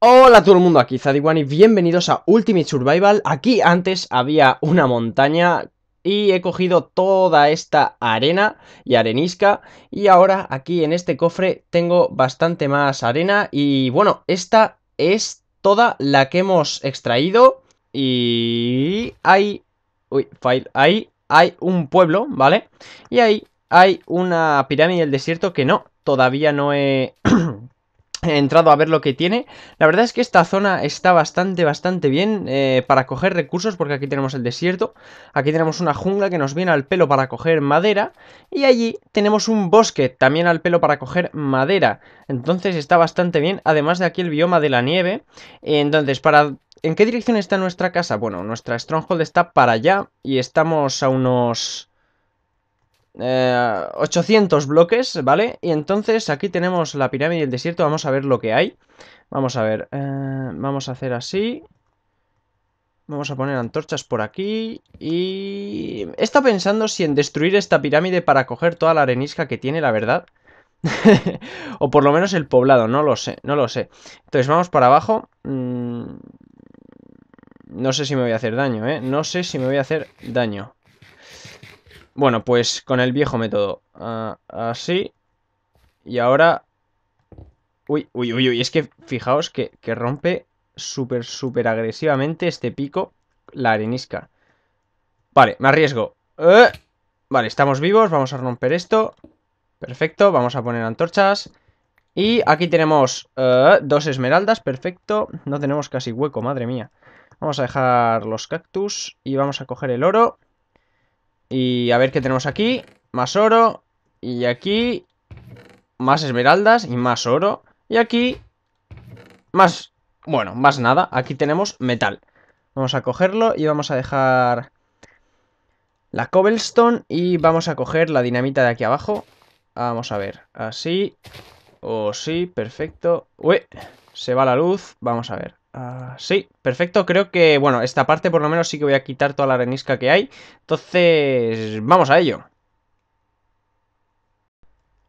Hola todo el mundo, aquí Zadiwani, bienvenidos a Ultimate Survival. Aquí antes había una montaña y he cogido toda esta arena y arenisca y ahora aquí en este cofre tengo bastante más arena y bueno, esta es toda la que hemos extraído y hay... Uy, file, ahí hay un pueblo, ¿vale? Y ahí hay una pirámide del desierto que no, todavía no he... he entrado a ver lo que tiene. La verdad es que esta zona está bastante, bastante bien eh, para coger recursos, porque aquí tenemos el desierto, aquí tenemos una jungla que nos viene al pelo para coger madera, y allí tenemos un bosque también al pelo para coger madera. Entonces está bastante bien, además de aquí el bioma de la nieve. Entonces, para ¿En qué dirección está nuestra casa? Bueno, nuestra stronghold está para allá y estamos a unos 800 eh, bloques, ¿vale? Y entonces aquí tenemos la pirámide del desierto, vamos a ver lo que hay. Vamos a ver, eh, vamos a hacer así. Vamos a poner antorchas por aquí y... está pensando si en destruir esta pirámide para coger toda la arenisca que tiene, la verdad. o por lo menos el poblado, no lo sé, no lo sé. Entonces vamos para abajo. Mm, no sé si me voy a hacer daño, ¿eh? No sé si me voy a hacer daño. Bueno, pues con el viejo método. Ah, así. Y ahora... Uy, uy, uy, uy. Es que fijaos que, rompe súper, súper agresivamente este pico la arenisca. Vale, me arriesgo. Eh, vale, estamos vivos. Vamos a romper esto. Perfecto. Vamos a poner antorchas. Y aquí tenemos eh, dos esmeraldas, perfecto. No tenemos casi hueco, madre mía. Vamos a dejar los cactus y vamos a coger el oro. Y a ver qué tenemos aquí. Más oro. Y aquí... Más esmeraldas y más oro. Y aquí... Más... Bueno, más nada. Aquí tenemos metal. Vamos a cogerlo y vamos a dejar... La cobblestone y vamos a coger la dinamita de aquí abajo. Vamos a ver. Así. O oh, sí, perfecto. se va la luz. Vamos a ver. Ah, sí, perfecto. Creo que, bueno, esta parte por lo menos sí que voy a quitar toda la arenisca que hay. Entonces, vamos a ello.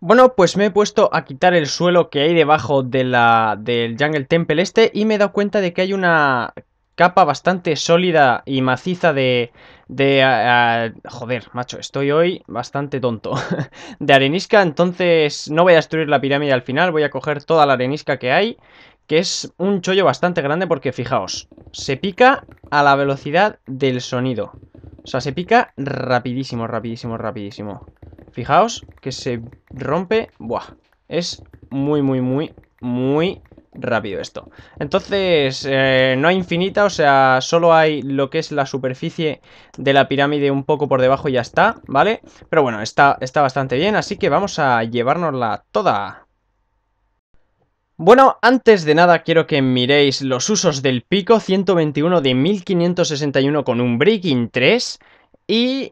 Bueno, pues me he puesto a quitar el suelo que hay debajo de la, del Jungle Temple este y me he dado cuenta de que hay una capa bastante sólida y maciza de... de ah, ah, joder, macho, estoy hoy bastante tonto. de arenisca, entonces no voy a destruir la pirámide al final, voy a coger toda la arenisca que hay que es un chollo bastante grande porque, fijaos, se pica a la velocidad del sonido. O sea, se pica rapidísimo, rapidísimo, rapidísimo. Fijaos que se rompe... Buah, es muy, muy, muy, muy rápido esto. Entonces, eh, no hay infinita, o sea, solo hay lo que es la superficie de la pirámide un poco por debajo y ya está, ¿vale? Pero bueno, está, está bastante bien, así que vamos a llevárnosla toda. Bueno, antes de nada quiero que miréis los usos del pico 121 de 1561 con un breaking 3 y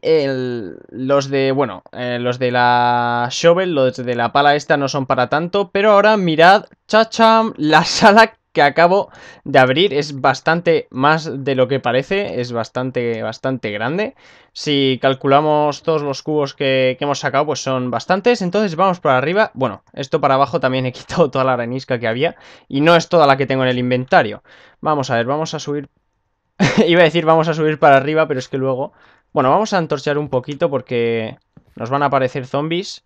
los de, bueno, eh, los de la shovel, los de la pala esta no son para tanto, pero ahora mirad, chacham, la sala que acabo de abrir. Es bastante más de lo que parece, es bastante, bastante grande. Si calculamos todos los cubos que, hemos sacado, pues son bastantes. Entonces vamos para arriba. Bueno, esto para abajo también he quitado toda la arenisca que había y no es toda la que tengo en el inventario. Vamos a ver, vamos a subir... Iba a decir vamos a subir para arriba, pero es que luego... Bueno, vamos a antorchar un poquito porque nos van a aparecer zombies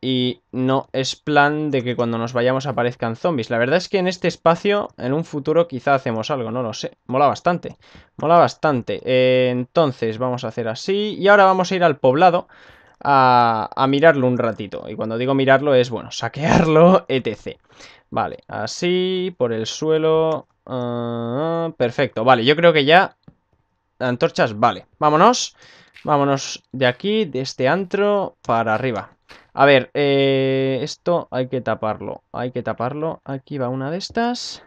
y no es plan de que cuando nos vayamos aparezcan zombies. La verdad es que en este espacio, en un futuro, quizá hacemos algo, no lo sé. Mola bastante, mola bastante. Eh, entonces, vamos a hacer así y ahora vamos a ir al poblado a, mirarlo un ratito. Y cuando digo mirarlo es, bueno, saquearlo, etc. Vale, así, por el suelo... Ah, perfecto, vale, yo creo que ya... Antorchas, vale. Vámonos, vámonos de aquí, de este antro, para arriba. A ver, eh, esto hay que taparlo. Hay que taparlo. Aquí va una de estas.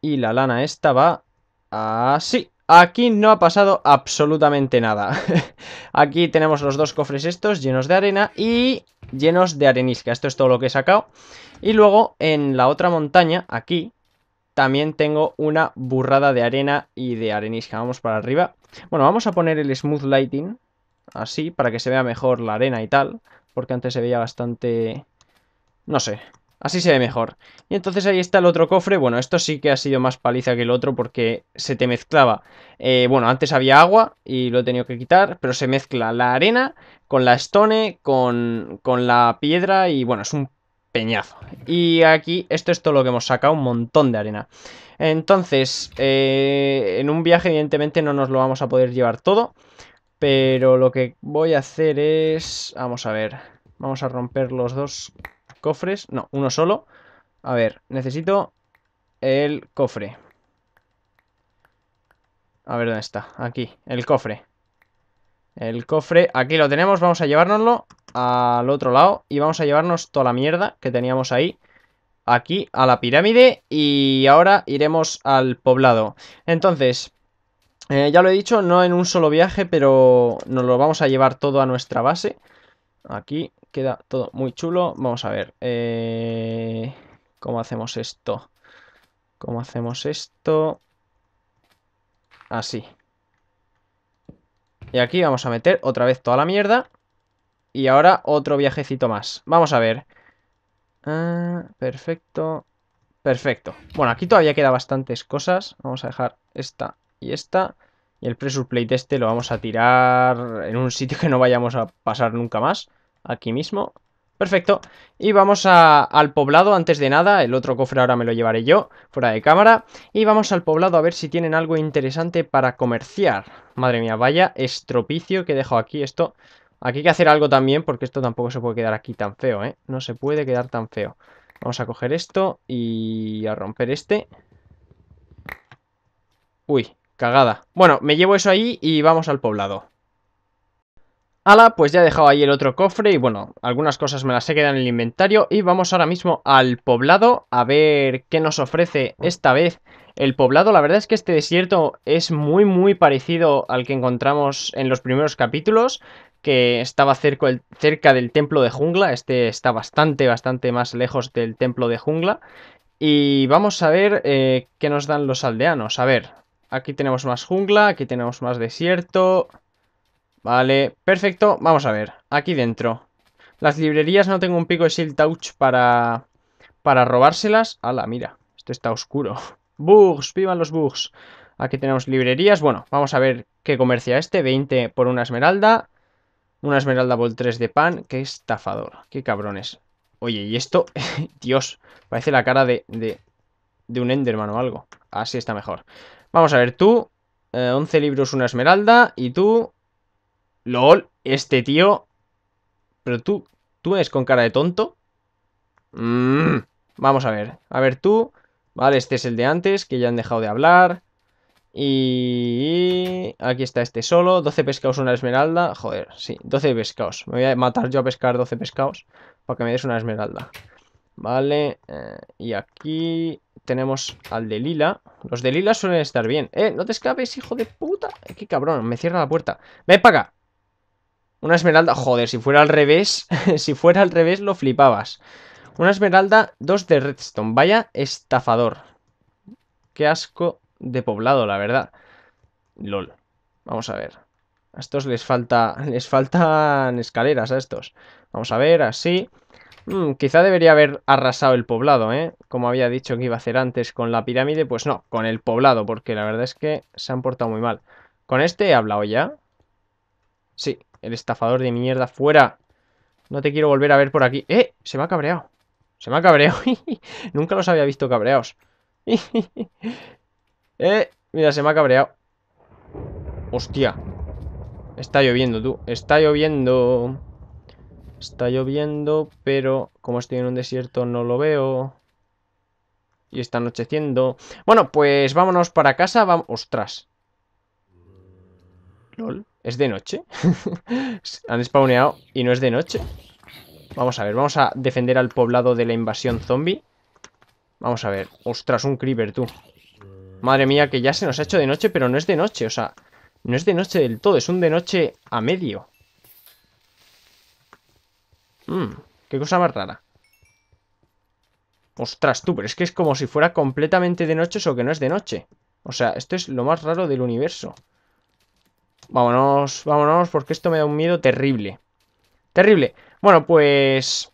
Y la lana esta va así. Aquí no ha pasado absolutamente nada. Aquí tenemos los dos cofres estos llenos de arena y llenos de arenisca. Esto es todo lo que he sacado. Y luego en la otra montaña, aquí, también tengo una burrada de arena y de arenisca. Vamos para arriba. Bueno, vamos a poner el smooth lighting así para que se vea mejor la arena y tal. Porque antes se veía bastante... No sé, Así se ve mejor. Y entonces ahí está el otro cofre. Bueno, esto sí que ha sido más paliza que el otro porque se te mezclaba. Eh, bueno, antes había agua y lo he tenido que quitar, pero se mezcla la arena con la stone, con, con la piedra y bueno, es un peñazo. Y aquí, esto es todo lo que hemos sacado, un montón de arena. Entonces, eh, en un viaje evidentemente no nos lo vamos a poder llevar todo. Pero lo que voy a hacer es... Vamos a ver. Vamos a romper los dos cofres. No, uno solo. A ver, necesito el cofre. A ver dónde está. Aquí, el cofre. El cofre, aquí lo tenemos, vamos a llevárnoslo al otro lado y vamos a llevarnos toda la mierda que teníamos ahí, aquí a la pirámide y ahora iremos al poblado. Entonces, eh, ya lo he dicho, no en un solo viaje, pero nos lo vamos a llevar todo a nuestra base. Aquí queda todo muy chulo. Vamos a ver. Eh, ¿Cómo hacemos esto? ¿Cómo hacemos esto? Así. Y aquí vamos a meter otra vez toda la mierda. Y ahora otro viajecito más. Vamos a ver. Ah, perfecto. Perfecto. Bueno, aquí todavía queda bastantes cosas. Vamos a dejar esta y esta. Y el pressure plate este lo vamos a tirar en un sitio que no vayamos a pasar nunca más. Aquí mismo. Perfecto. Y vamos al poblado antes de nada. El otro cofre ahora me lo llevaré yo, fuera de cámara. Y vamos al poblado a ver si tienen algo interesante para comerciar. Madre mía, vaya estropicio que dejo aquí. Esto... Aquí hay que hacer algo también porque esto tampoco se puede quedar aquí tan feo, ¿eh? No se puede quedar tan feo. Vamos a coger esto y a romper este. Uy, Cagada. Bueno, me llevo eso ahí y vamos al poblado. ¡Hala! pues ya he dejado ahí el otro cofre y bueno, algunas cosas me las he quedado en el inventario y vamos ahora mismo al poblado a ver qué nos ofrece esta vez el poblado. La verdad es que este desierto es muy muy parecido al que encontramos en los primeros capítulos que estaba cerca, del templo de jungla, este está bastante bastante más lejos del templo de jungla y vamos a ver eh, qué nos dan los aldeanos. A ver, Aquí tenemos más jungla, aquí tenemos más desierto. Vale, perfecto. Vamos a ver, aquí dentro. Las librerías no tengo un pico de shield touch para, para robárselas. Ala, mira, esto está oscuro. Bugs, vivan los bugs. Aquí tenemos librerías. Bueno, vamos a ver qué comercia este. 20 por una esmeralda. Una esmeralda por 3 de pan. Qué estafador. Qué cabrones. Oye, y esto... Dios, parece la cara de, de, de un Enderman o algo. Así está mejor. Vamos a ver, tú, 11 eh, libros, una esmeralda. Y tú, lol, este tío. Pero tú, tú eres con cara de tonto. Mm, vamos a ver, a ver tú. Vale, este es el de antes, que ya han dejado de hablar. Y aquí está este solo, 12 pescados, una esmeralda. Joder, sí, 12 pescados. Me voy a matar yo a pescar 12 pescados para que me des una esmeralda. Vale, eh, y aquí tenemos al de lila. Los de lila suelen estar bien. ¡Eh! ¡No te escapes, hijo de puta! Eh, ¡Qué cabrón! Me cierra la puerta. ¡Ven para acá! Una esmeralda. Joder, si fuera al revés. si fuera al revés, lo flipabas. Una esmeralda, dos de redstone. Vaya estafador. Qué asco de poblado, la verdad. LOL. Vamos a ver. A estos les falta. Les faltan escaleras a estos. Vamos a ver, así. Mm, quizá debería haber arrasado el poblado, ¿eh? Como había dicho que iba a hacer antes con la pirámide, pues no, con el poblado, porque la verdad es que se han portado muy mal. ¿Con este he hablado ya? Sí, el estafador de mierda, fuera. No te quiero volver a ver por aquí. ¡Eh! Se me ha cabreado. Se me ha cabreado. Nunca los había visto cabreados. eh, mira, se me ha cabreado. Hostia. Está lloviendo, tú. Está lloviendo. Está lloviendo, pero como estoy en un desierto no lo veo. Y está anocheciendo. Bueno, pues vámonos para casa. Vamos. ¡Ostras! ¿Lol? ¿Es de noche? Han spawneado y no es de noche. Vamos a ver, vamos a defender al poblado de la invasión zombie. Vamos a ver. ¡Ostras, un creeper, tú! Madre mía, que ya se nos ha hecho de noche, pero no es de noche. O sea, no es de noche del todo. Es un de noche a medio. ¡Mmm! qué cosa más rara. Ostras, tú, pero es que es como si fuera completamente de noche o que no es de noche. O sea, esto es lo más raro del universo. Vámonos, vámonos, porque esto me da un miedo terrible. Terrible. Bueno, pues...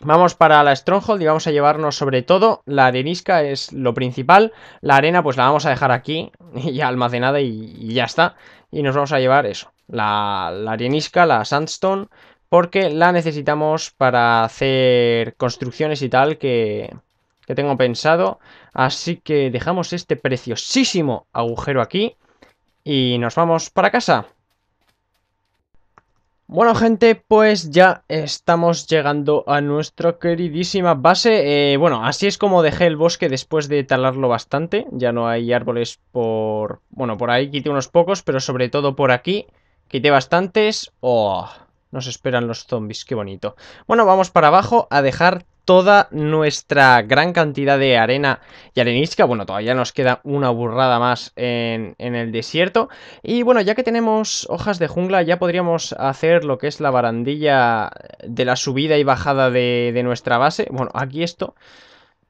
Vamos para la Stronghold y vamos a llevarnos sobre todo la arenisca, es lo principal. La arena pues la vamos a dejar aquí, ya almacenada y, ya está. Y nos vamos a llevar eso, la arenisca, la sandstone, porque la necesitamos para hacer construcciones y tal que, tengo pensado. Así que dejamos este preciosísimo agujero aquí y nos vamos para casa. Bueno gente, pues ya estamos llegando a nuestra queridísima base eh, Bueno, así es como dejé el bosque después de talarlo bastante Ya no hay árboles por... bueno, por ahí quité unos pocos Pero sobre todo por aquí quité bastantes ¡Oh! Nos esperan los zombies, qué bonito. Bueno, vamos para abajo a dejar toda nuestra gran cantidad de arena y arenisca. Bueno, todavía nos queda una burrada más en, el desierto. Y bueno, ya que tenemos hojas de jungla, ya podríamos hacer lo que es la barandilla de la subida y bajada de, de nuestra base. Bueno, aquí esto...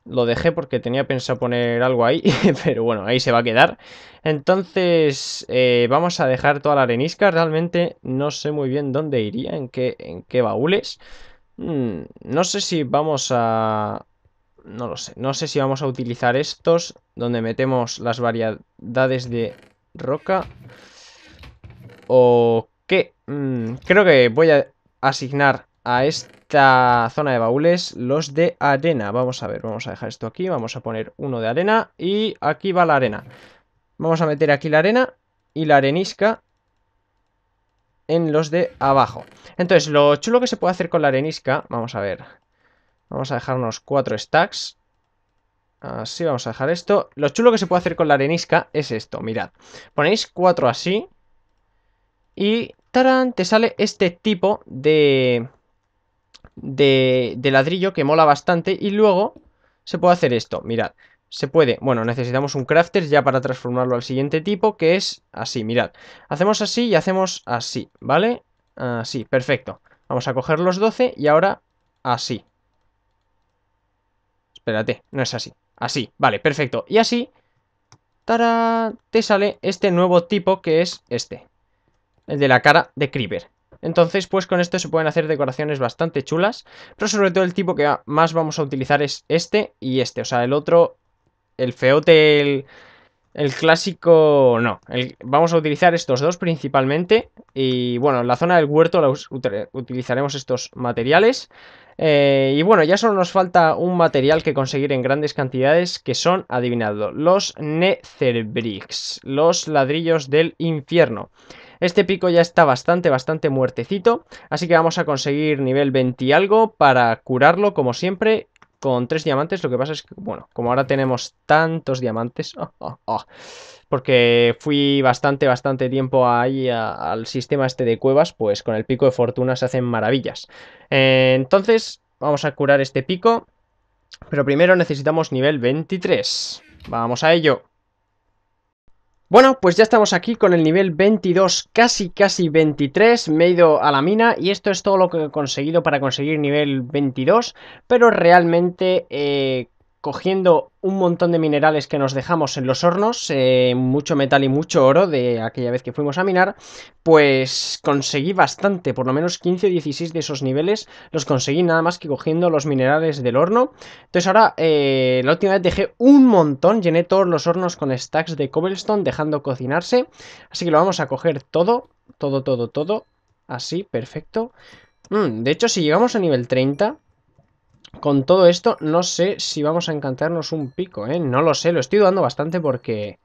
Lo dejé porque tenía pensado poner algo ahí, pero bueno, ahí se va a quedar. Entonces, eh, vamos a dejar toda la arenisca. Realmente no sé muy bien dónde iría, en qué, en qué baúles. Mm, no sé si vamos a... No lo sé. No sé si vamos a utilizar estos, donde metemos las variedades de roca. O qué. Mm, creo que voy a asignar a este esta zona de baúles los de arena. Vamos a ver, vamos a dejar esto aquí, vamos a poner uno de arena y aquí va la arena. Vamos a meter aquí la arena y la arenisca en los de abajo. Entonces, lo chulo que se puede hacer con la arenisca, vamos a ver, vamos a dejarnos cuatro stacks. Así vamos a dejar esto. Lo chulo que se puede hacer con la arenisca es esto, mirad. Ponéis cuatro así y te sale este tipo de, de, ladrillo que mola bastante. Y luego se puede hacer esto, mirad. Se puede, bueno, necesitamos un crafter ya para transformarlo al siguiente tipo, que es así, mirad. Hacemos así y hacemos así, ¿vale? Así, perfecto. Vamos a coger los 12 y ahora así. Espérate, no es así. Así, vale, perfecto. Y así, te sale este nuevo tipo que es este. El de la cara de Creeper. Entonces, pues con esto se pueden hacer decoraciones bastante chulas, pero sobre todo el tipo que más vamos a utilizar es este y este. O sea, el otro, el feote, el, el clásico, no. vamos a utilizar estos dos principalmente y bueno, en la zona del huerto utilizaremos estos materiales. Eh, y bueno, ya solo nos falta un material que conseguir en grandes cantidades que son, adivinadlo, los Netherbricks, los ladrillos del infierno. Este pico ya está bastante, bastante muertecito, así que vamos a conseguir nivel 20 y algo para curarlo, como siempre, con tres diamantes. Lo que pasa es que, bueno, como ahora tenemos tantos diamantes... Oh, oh, oh, porque fui bastante, bastante tiempo ahí al sistema este de cuevas, pues con el pico de fortuna se hacen maravillas. entonces, vamos a curar este pico, pero primero necesitamos nivel 23. Vamos a ello. Bueno, pues ya estamos aquí con el nivel 22, casi casi 23, me he ido a la mina y esto es todo lo que he conseguido para conseguir nivel 22, pero realmente eh, cogiendo un montón de minerales que nos dejamos en los hornos, eh, mucho metal y mucho oro de aquella vez que fuimos a minar, pues conseguí bastante, por lo menos 15 o 16 de esos niveles los conseguí nada más que cogiendo los minerales del horno. Entonces ahora, eh, la última vez dejé un montón, llené todos los hornos con stacks de cobblestone dejando cocinarse, así que lo vamos a coger todo, todo, todo, todo, así, perfecto. Mm, de hecho, si llegamos a nivel 30... Con todo esto, no sé si vamos a encantarnos un pico, ¿eh? No lo sé, lo estoy dudando bastante porque...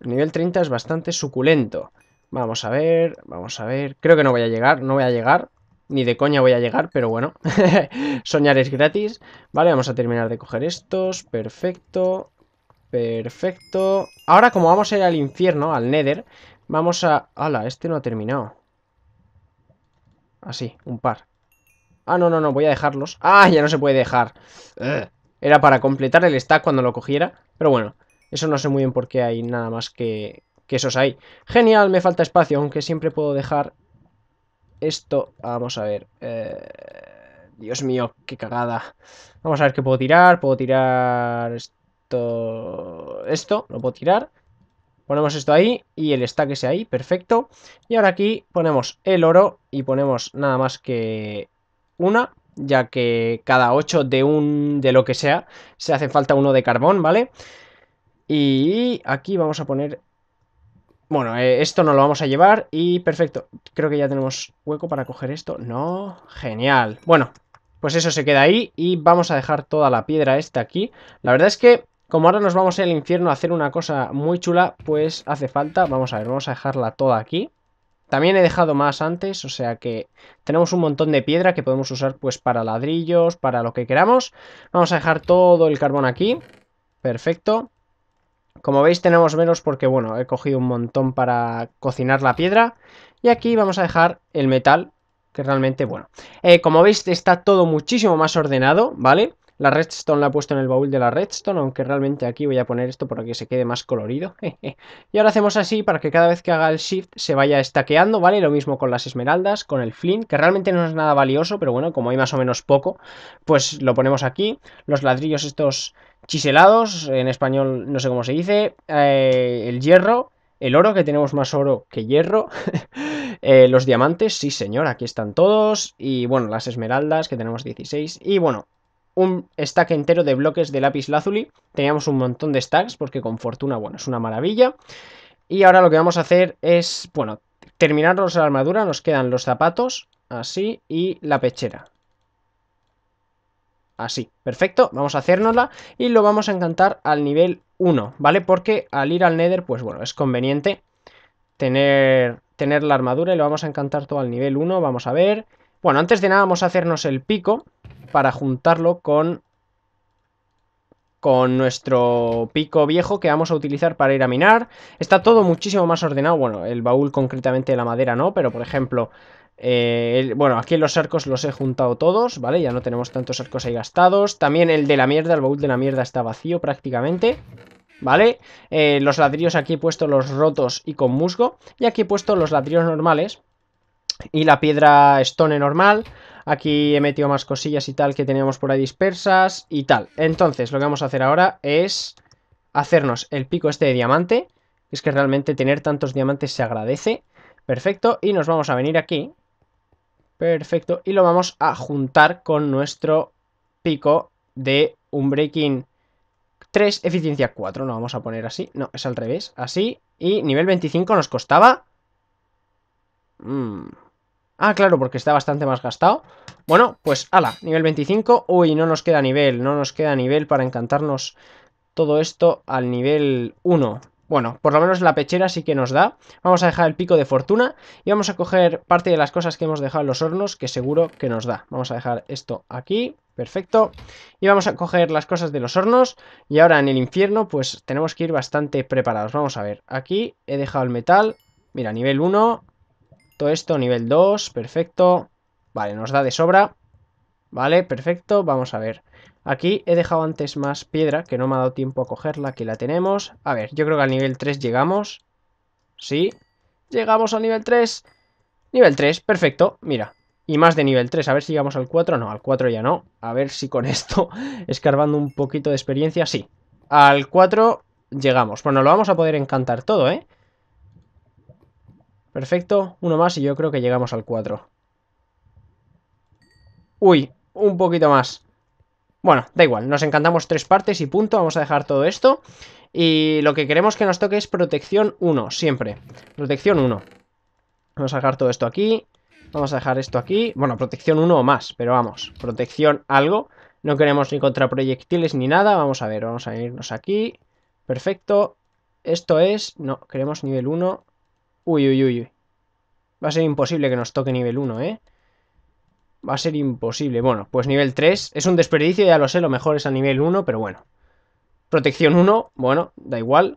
El nivel 30 es bastante suculento. Vamos a ver, vamos a ver... Creo que no voy a llegar, no voy a llegar. Ni de coña voy a llegar, pero bueno. Soñar es gratis. Vale, vamos a terminar de coger estos. Perfecto. Perfecto. Ahora, como vamos a ir al infierno, al Nether, vamos a... ¡Hala! Este no ha terminado. Así, un par. Ah, no, no, no, voy a dejarlos. Ah, ya no se puede dejar. Era para completar el stack cuando lo cogiera. Pero bueno, eso no sé muy bien por qué hay nada más que, que esos hay. Genial, me falta espacio, aunque siempre puedo dejar esto. Vamos a ver. Eh, Dios mío, qué cagada. Vamos a ver qué puedo tirar. Puedo tirar esto... Esto, lo puedo tirar. Ponemos esto ahí y el stack ese ahí, perfecto. Y ahora aquí ponemos el oro y ponemos nada más que una, ya que cada 8 de un de lo que sea se hace falta uno de carbón, ¿vale? Y aquí vamos a poner... Bueno, eh, esto no lo vamos a llevar y perfecto. Creo que ya tenemos hueco para coger esto. No, genial. Bueno, pues eso se queda ahí y vamos a dejar toda la piedra esta aquí. La verdad es que como ahora nos vamos al infierno a hacer una cosa muy chula, pues hace falta... Vamos a ver, vamos a dejarla toda aquí. También he dejado más antes, o sea que tenemos un montón de piedra que podemos usar pues para ladrillos, para lo que queramos. Vamos a dejar todo el carbón aquí. Perfecto. Como veis tenemos menos porque, bueno, he cogido un montón para cocinar la piedra. Y aquí vamos a dejar el metal, que realmente, bueno. Eh, como veis está todo muchísimo más ordenado, ¿vale? vale la redstone la he puesto en el baúl de la redstone, aunque realmente aquí voy a poner esto para que se quede más colorido. y ahora hacemos así para que cada vez que haga el shift se vaya estaqueando, ¿vale? Lo mismo con las esmeraldas, con el flint, que realmente no es nada valioso, pero bueno, como hay más o menos poco, pues lo ponemos aquí. Los ladrillos estos chiselados, en español no sé cómo se dice, eh, el hierro, el oro, que tenemos más oro que hierro. Eh, los diamantes, sí señor, aquí están todos. Y bueno, las esmeraldas, que tenemos 16. Y bueno, un stack entero de bloques de lápiz lazuli. Teníamos un montón de stacks porque con fortuna, bueno, es una maravilla. Y ahora lo que vamos a hacer es, bueno, terminarnos la armadura. Nos quedan los zapatos, así, y la pechera. Así, perfecto, vamos a hacernosla y lo vamos a encantar al nivel 1, ¿vale? Porque al ir al Nether, pues bueno, es conveniente tener, tener la armadura y lo vamos a encantar todo al nivel 1, vamos a ver. Bueno, antes de nada vamos a hacernos el pico, para juntarlo con, con nuestro pico viejo que vamos a utilizar para ir a minar. Está todo muchísimo más ordenado, bueno, el baúl concretamente de la madera no, pero por ejemplo... Eh, bueno, aquí los arcos los he juntado todos, ¿vale? Ya no tenemos tantos arcos ahí gastados. También el de la mierda, el baúl de la mierda está vacío prácticamente. ¿vale? Eh, los ladrillos aquí he puesto los rotos y con musgo. Y aquí he puesto los ladrillos normales. Y la piedra stone normal. Aquí he metido más cosillas y tal que teníamos por ahí dispersas y tal. Entonces, lo que vamos a hacer ahora es hacernos el pico este de diamante. Es que realmente tener tantos diamantes se agradece. Perfecto. Y nos vamos a venir aquí. Perfecto. Y lo vamos a juntar con nuestro pico de un breaking 3, eficiencia 4. Lo vamos a poner así. No, es al revés. Así. Y nivel 25 nos costaba... Mmm Ah, claro, porque está bastante más gastado. Bueno, pues ala, nivel 25. Uy, no nos queda nivel, no nos queda nivel para encantarnos todo esto al nivel 1. Bueno, por lo menos la pechera sí que nos da. Vamos a dejar el pico de fortuna y vamos a coger parte de las cosas que hemos dejado en los hornos que seguro que nos da. Vamos a dejar esto aquí, perfecto. Y vamos a coger las cosas de los hornos y ahora en el infierno pues tenemos que ir bastante preparados. Vamos a ver, aquí he dejado el metal, mira, nivel 1, todo esto, nivel 2, perfecto. Vale, nos da de sobra. Vale, perfecto, vamos a ver. Aquí he dejado antes más piedra, que no me ha dado tiempo a cogerla, aquí la tenemos. A ver, yo creo que al nivel 3 llegamos. Sí, llegamos al nivel 3. Nivel 3, perfecto, mira. Y más de nivel 3, a ver si llegamos al 4. No, al 4 ya no. A ver si con esto, escarbando un poquito de experiencia, sí. Al 4 llegamos. Bueno, lo vamos a poder encantar todo, ¿eh? Perfecto, uno más y yo creo que llegamos al 4. Uy, un poquito más. Bueno, da igual, nos encantamos tres partes y punto, vamos a dejar todo esto. Y lo que queremos que nos toque es protección 1, siempre. Protección 1. Vamos a dejar todo esto aquí. Vamos a dejar esto aquí. Bueno, protección 1 o más, pero vamos. Protección algo. No queremos ni proyectiles ni nada. Vamos a ver, vamos a irnos aquí. Perfecto. Esto es... No, queremos nivel 1. Uy, uy, uy, Va a ser imposible que nos toque nivel 1, ¿eh? Va a ser imposible. Bueno, pues nivel 3. Es un desperdicio, ya lo sé, lo mejor es a nivel 1, pero bueno. Protección 1, bueno, da igual.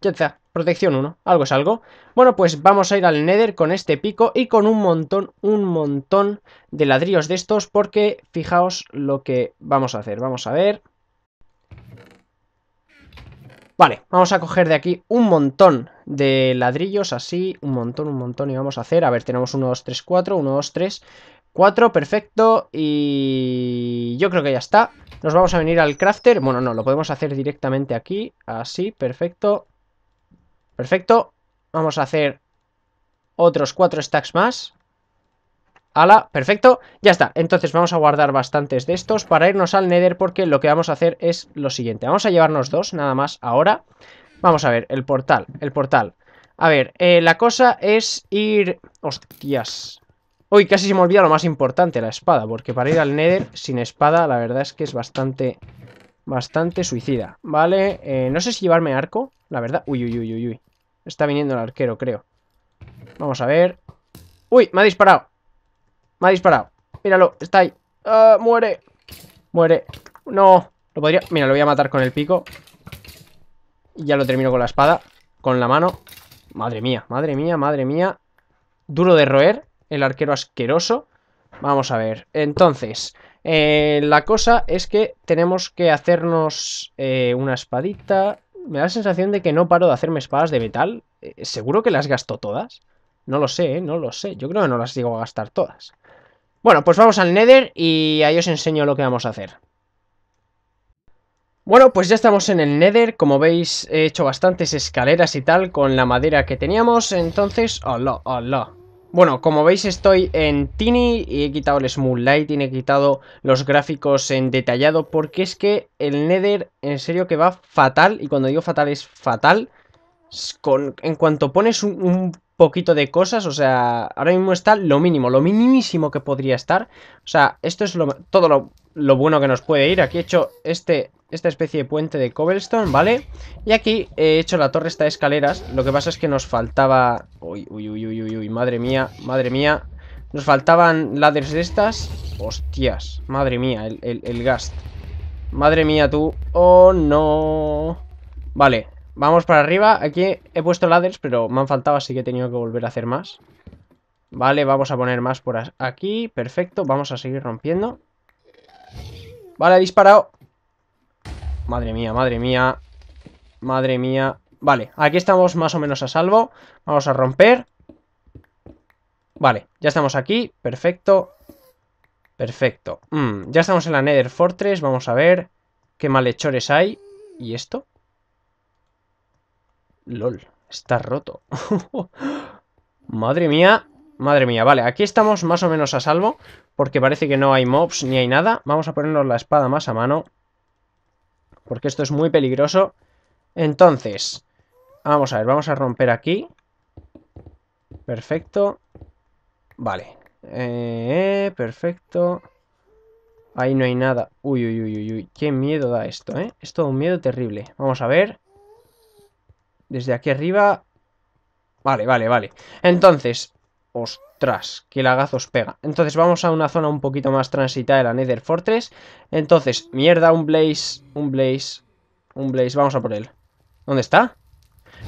Ya está, protección 1, algo es algo. Bueno, pues vamos a ir al Nether con este pico y con un montón, un montón de ladrillos de estos, porque fijaos lo que vamos a hacer. Vamos a ver... Vale, vamos a coger de aquí un montón de ladrillos, así, un montón, un montón, y vamos a hacer, a ver, tenemos 1, 2, 3, 4, 1, 2, 3, 4, perfecto, y yo creo que ya está. Nos vamos a venir al crafter, bueno, no, lo podemos hacer directamente aquí, así, perfecto, perfecto. Vamos a hacer otros 4 stacks más, Ala, perfecto, ya está. Entonces vamos a guardar bastantes de estos para irnos al Nether porque lo que vamos a hacer es lo siguiente. Vamos a llevarnos dos nada más ahora. Vamos a ver, el portal, el portal. A ver, eh, la cosa es ir... Hostias. Uy, casi se me olvida lo más importante, la espada, porque para ir al Nether sin espada la verdad es que es bastante... Bastante suicida, ¿vale? Eh, no sé si llevarme arco, la verdad... Uy, uy, uy, uy, uy. Está viniendo el arquero, creo. Vamos a ver... ¡Uy! Me ha disparado. Me ha disparado. Míralo, está ahí. Ah, muere. Muere. No. Lo podría... Mira, lo voy a matar con el pico. Y ya lo termino con la espada. Con la mano. Madre mía, madre mía, madre mía. Duro de roer. El arquero asqueroso. Vamos a ver. Entonces, eh, la cosa es que tenemos que hacernos eh, una espadita. Me da la sensación de que no paro de hacerme espadas de metal. Eh, ¿Seguro que las gasto todas? No lo sé, no lo sé. Yo creo que no las llego a gastar todas. Bueno, pues vamos al Nether y ahí os enseño lo que vamos a hacer. Bueno, pues ya estamos en el Nether, como veis he hecho bastantes escaleras y tal con la madera que teníamos, entonces... ¡Hola, hola! Bueno, como veis estoy en Tiny y he quitado el Smooth Lighting, he quitado los gráficos en detallado porque es que el Nether en serio que va fatal y cuando digo fatal es fatal. en cuanto pones un poquito de cosas, o sea, ahora mismo está lo mínimo, lo minimísimo que podría estar. O sea, esto es todo lo, bueno que nos puede ir. Aquí he hecho este, esta especie de puente de cobblestone, ¿vale? Y aquí he hecho la torre esta de escaleras. Lo que pasa es que nos faltaba... Uy, uy, uy, uy, uy, madre mía, madre mía. Nos faltaban ladders de estas. Hostias, madre mía, el, el, el gast. Madre mía, tú. Oh, no. Vale, Vamos para arriba. Aquí he puesto ladders, pero me han faltado, así que he tenido que volver a hacer más. Vale, vamos a poner más por aquí. Perfecto, vamos a seguir rompiendo. Vale, ha disparado. Madre mía, madre mía. Madre mía. Vale, aquí estamos más o menos a salvo. Vamos a romper. Vale, ya estamos aquí. Perfecto. Perfecto. Mm, ya estamos en la Nether Fortress. Vamos a ver qué malhechores hay. ¿Y esto? LOL, está roto. madre mía, madre mía. Vale, aquí estamos más o menos a salvo. Porque parece que no hay mobs ni hay nada. Vamos a ponernos la espada más a mano. Porque esto es muy peligroso. Entonces, vamos a ver, vamos a romper aquí. Perfecto. Vale. Eh, perfecto. Ahí no hay nada. Uy, uy, uy, uy, uy. Qué miedo da esto, ¿eh? Es todo un miedo terrible. Vamos a ver. Desde aquí arriba... Vale, vale, vale. Entonces... Ostras, que os pega. Entonces vamos a una zona un poquito más transitada de la Nether Fortress. Entonces, mierda, un Blaze, un Blaze, un Blaze. Vamos a por él. ¿Dónde está?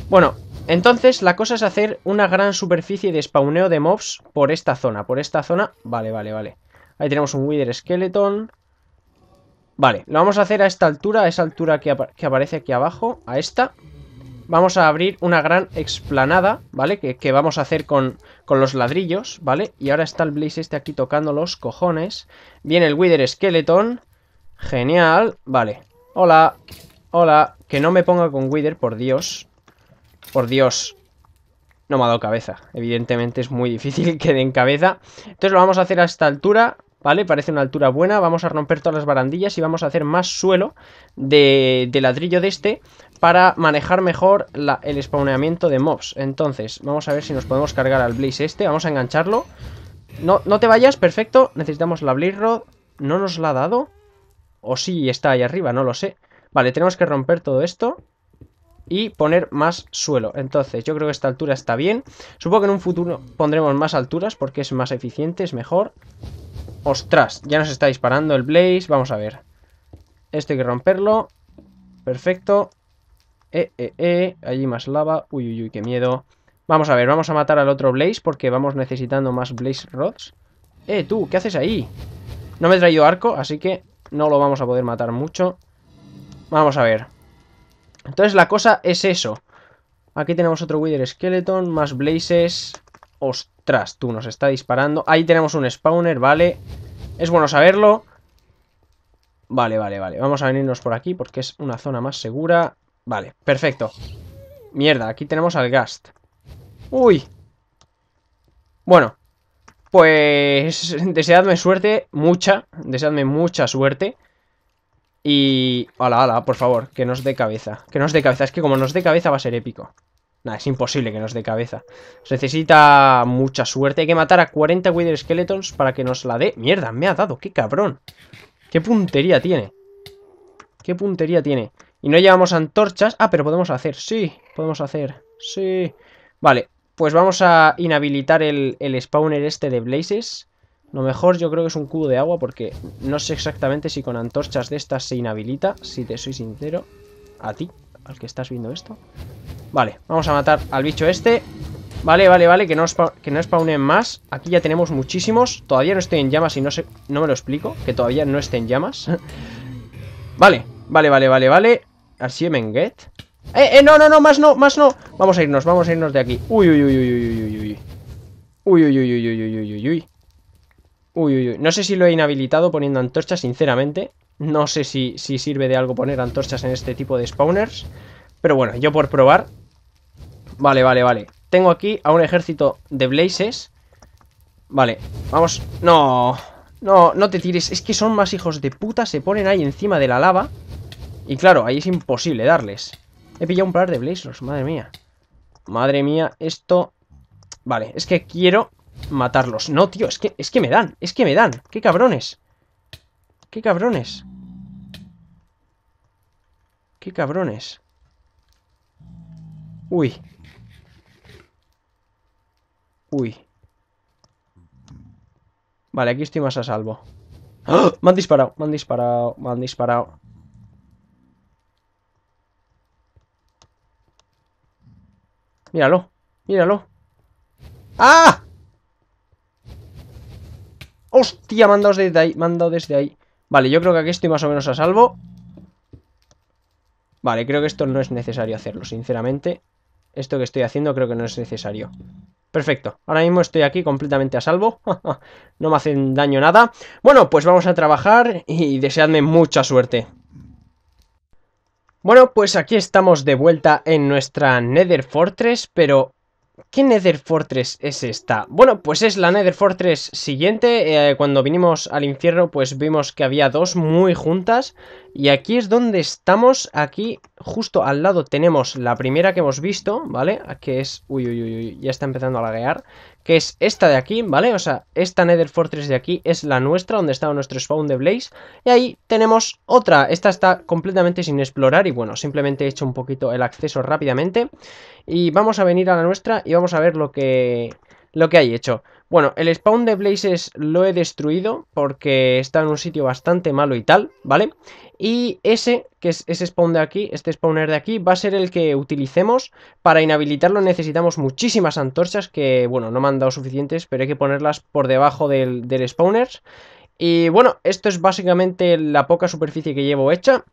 Bueno, entonces la cosa es hacer una gran superficie de spawneo de mobs por esta zona. Por esta zona... Vale, vale, vale. Ahí tenemos un Wither Skeleton. Vale, lo vamos a hacer a esta altura, a esa altura que, que aparece aquí abajo, a esta vamos a abrir una gran explanada, ¿vale? Que, vamos a hacer con, los ladrillos, ¿vale? Y ahora está el Blaze este aquí tocando los cojones. Viene el Wither Skeleton. Genial. Vale. Hola. Hola. Que no me ponga con Wither, por Dios. Por Dios. No me ha dado cabeza. Evidentemente es muy difícil que den cabeza. Entonces lo vamos a hacer a esta altura. ¿vale? Parece una altura buena, vamos a romper todas las barandillas y vamos a hacer más suelo de, de, ladrillo de este para manejar mejor el spawneamiento de mobs. Entonces, vamos a ver si nos podemos cargar al Blaze este. Vamos a engancharlo. No, no te vayas, perfecto. Necesitamos la Blaze Rod. ¿No nos la ha dado? O sí está ahí arriba, no lo sé. Vale, tenemos que romper todo esto y poner más suelo. Entonces, yo creo que esta altura está bien. Supongo que en un futuro pondremos más alturas porque es más eficiente, es mejor. ¡Ostras! Ya nos está disparando el Blaze. Vamos a ver. Esto hay que romperlo. Perfecto. Eh, eh, eh. Allí más lava. Uy, uy, uy, qué miedo. Vamos a ver, vamos a matar al otro Blaze porque vamos necesitando más Blaze Rods. Eh, tú, ¿qué haces ahí? No me he traído arco, así que no lo vamos a poder matar mucho. Vamos a ver. Entonces la cosa es eso. Aquí tenemos otro Wither Skeleton, más Blazes. Ostras, tú nos está disparando. Ahí tenemos un spawner, vale. Es bueno saberlo. Vale, vale, vale. Vamos a venirnos por aquí porque es una zona más segura. Vale, perfecto. Mierda, aquí tenemos al Gast. ¡Uy! Bueno, pues deseadme suerte, mucha, deseadme mucha suerte. Y... Ala, ala, por favor, que nos dé cabeza. Que nos dé cabeza, es que como nos dé cabeza va a ser épico. Nada, es imposible que nos dé cabeza. necesita mucha suerte. Hay que matar a 40 Wither Skeletons para que nos la dé. Mierda, me ha dado, qué cabrón. Qué puntería tiene. Qué puntería tiene. Y no llevamos antorchas. Ah, pero podemos hacer. Sí, podemos hacer. Sí. Vale, pues vamos a inhabilitar el, spawner este de Blazes. Lo mejor yo creo que es un cubo de agua porque no sé exactamente si con antorchas de estas se inhabilita, si te soy sincero. A ti, al que estás viendo esto. Vale, vamos a matar al bicho este. Vale, vale, vale, que no, que no spawnen más. Aquí ya tenemos muchísimos. Todavía no estoy en llamas y no, sé, no me lo explico, que todavía no esté en llamas. vale, vale, vale, vale, vale. ¿Así get eh, eh! ¡No, no, no! ¡Más no! ¡Más no! Vamos a irnos, vamos a irnos de aquí. Uy, uy, uy, uy, uy, uy, uy. Uy, uy, uy, uy, uy, uy, uy, uy. Uy, uy, uy. No sé si lo he inhabilitado poniendo antorchas, sinceramente. No sé si, si sirve de algo poner antorchas en este tipo de spawners. Pero bueno, yo por probar. Vale, vale, vale. Tengo aquí a un ejército de blazes. Vale, vamos. No, no, no te tires. Es que son más hijos de puta. Se ponen ahí encima de la lava. Y claro, ahí es imposible darles. He pillado un par de Blazers, madre mía. Madre mía, esto... Vale, es que quiero matarlos. No, tío, es que, es que me dan, es que me dan. ¡Qué cabrones! ¡Qué cabrones! ¡Qué cabrones! Uy. Uy. Vale, aquí estoy más a salvo. ¡Ah! Me han disparado, me han disparado, me han disparado. Míralo, míralo. ¡Ah! ¡Hostia! ¡Mandaos desde ahí, ¡Mandaos desde ahí. Vale, yo creo que aquí estoy más o menos a salvo. Vale, creo que esto no es necesario hacerlo, sinceramente. Esto que estoy haciendo creo que no es necesario. Perfecto, ahora mismo estoy aquí completamente a salvo. no me hacen daño nada. Bueno, pues vamos a trabajar y deseadme mucha suerte. Bueno, pues aquí estamos de vuelta en nuestra Nether Fortress, pero... ¿Qué Nether Fortress es esta? Bueno, pues es la Nether Fortress siguiente. Eh, cuando vinimos al infierno, pues vimos que había dos muy juntas. Y aquí es donde estamos. Aquí, justo al lado, tenemos la primera que hemos visto, ¿vale? Que es... Uy, uy, uy, uy, ya está empezando a laguear que es esta de aquí, ¿vale? O sea, esta Nether Fortress de aquí es la nuestra, donde estaba nuestro spawn de Blaze. Y ahí tenemos otra, esta está completamente sin explorar y bueno, simplemente he hecho un poquito el acceso rápidamente. Y vamos a venir a la nuestra y vamos a ver lo que, lo que hay hecho. Bueno, el spawn de Blazes lo he destruido porque está en un sitio bastante malo y tal, ¿vale? Y ese, que es ese spawn de aquí, este spawner de aquí, va a ser el que utilicemos. Para inhabilitarlo necesitamos muchísimas antorchas que, bueno, no me han dado suficientes, pero hay que ponerlas por debajo del, del spawner. Y bueno, esto es básicamente la poca superficie que llevo hecha.